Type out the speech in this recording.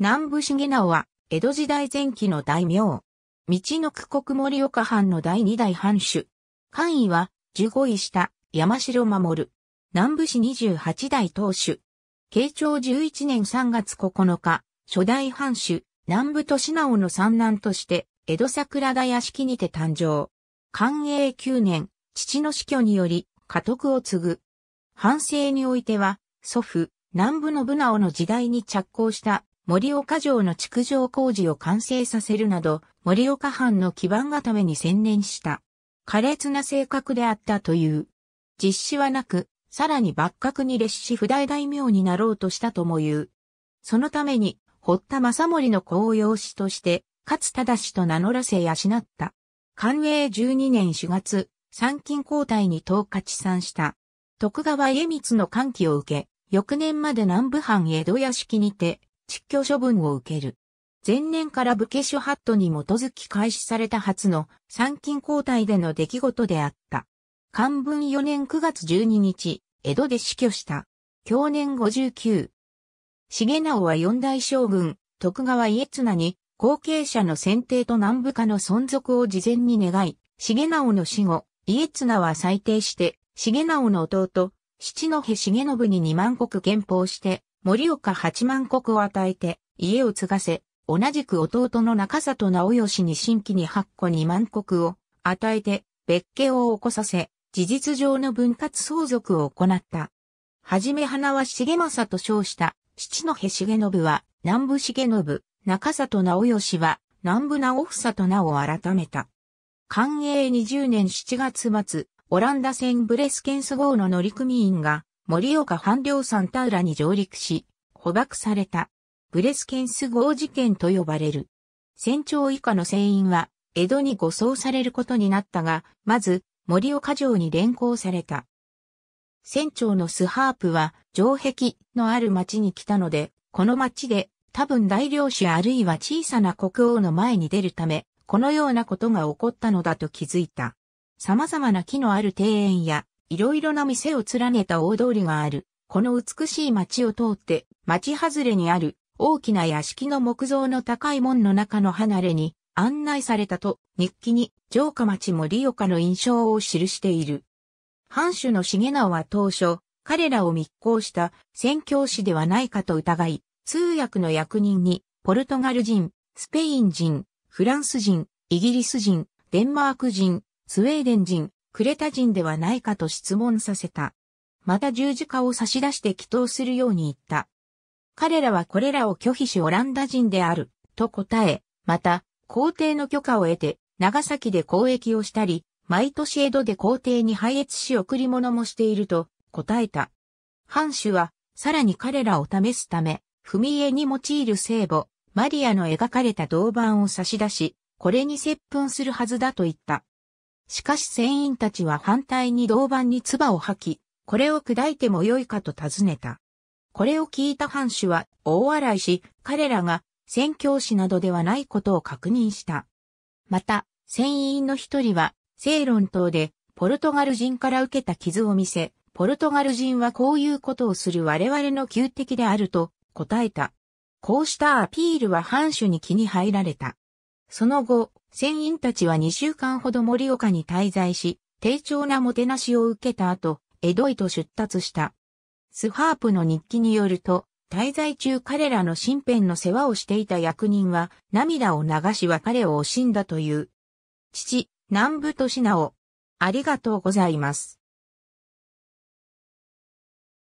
南部重直は、江戸時代前期の大名。道の区国森岡藩の第二代藩主。官位は、15位下、山城守。南部市28代当主。慶長11年3月9日、初代藩主、南部利直の三男として、江戸桜田屋敷にて誕生。寛永9年、父の死去により、家督を継ぐ。藩政においては、祖父、南部信直の時代に着工した盛岡城の築城工事を完成させるなど、盛岡藩の基盤固めに専念した。苛烈な性格であったという。実施はなく、さらに幕閣に列し不大大名になろうとしたとも言う。そのために、堀田正盛の公用紙として、勝忠氏と名乗らせ養った。官営12年4月、参勤交代に下地産した。徳川家光の歓喜を受け、翌年まで南部藩江戸屋敷にて、失去処分を受ける。前年から武家諸ハットに基づき開始された初の参勤交代での出来事であった。漢文4年9月12日、江戸で死去した。去年59。重直は四大将軍、徳川家綱に、後継者の選定と南部下の存続を事前に願い、重直の死後、家綱は裁定して、重直の弟、七戸重信に二万石憲法して、森岡八万石を与えて、家を継がせ、同じく弟の中里直義に新規に八個二万石を与えて、別家を起こさせ、事実上の分割相続を行った。はじめ花は重政と称した、七戸重信は、南部重信、中里直義は、南部直房と名を改めた。寛永20年7月末、オランダ船ブレスケンス号の乗組員が、盛岡半量サンタウラに上陸し、捕獲された。ブレスケンス号事件と呼ばれる。船長以下の船員は、江戸に護送されることになったが、まず、盛岡城に連行された。船長のスハープは、城壁のある町に来たので、この町で、多分大領主あるいは小さな国王の前に出るため、このようなことが起こったのだと気づいた。様々な木のある庭園や、いろいろな店を連ねた大通りがある。この美しい街を通って、街外れにある大きな屋敷の木造の高い門の中の離れに案内されたと日記に城下町もリオカの印象を記している。藩主の重直は当初、彼らを密航した宣教師ではないかと疑い、通訳の役人にポルトガル人、スペイン人、フランス人、イギリス人、デンマーク人、スウェーデン人、クレタ人ではないかと質問させた。また十字架を差し出して祈祷するように言った。彼らはこれらを拒否しオランダ人である、と答え、また、皇帝の許可を得て、長崎で交易をしたり、毎年江戸で皇帝に拝謁し贈り物もしていると答えた。藩主は、さらに彼らを試すため、踏み絵に用いる聖母、マリアの描かれた銅板を差し出し、これに接吻するはずだと言った。しかし船員たちは反対に銅板に唾を吐き、これを砕いてもよいかと尋ねた。これを聞いた藩主は大笑いし、彼らが宣教師などではないことを確認した。また、船員の一人は、セ論ロン島でポルトガル人から受けた傷を見せ、ポルトガル人はこういうことをする我々の旧敵であると答えた。こうしたアピールは藩主に気に入られた。その後、船員たちは2週間ほど盛岡に滞在し、丁重なもてなしを受けた後、江戸へと出立した。スハープの日記によると、滞在中彼らの身辺の世話をしていた役人は涙を流し別れを惜しんだという。父、南部と品をありがとうございます。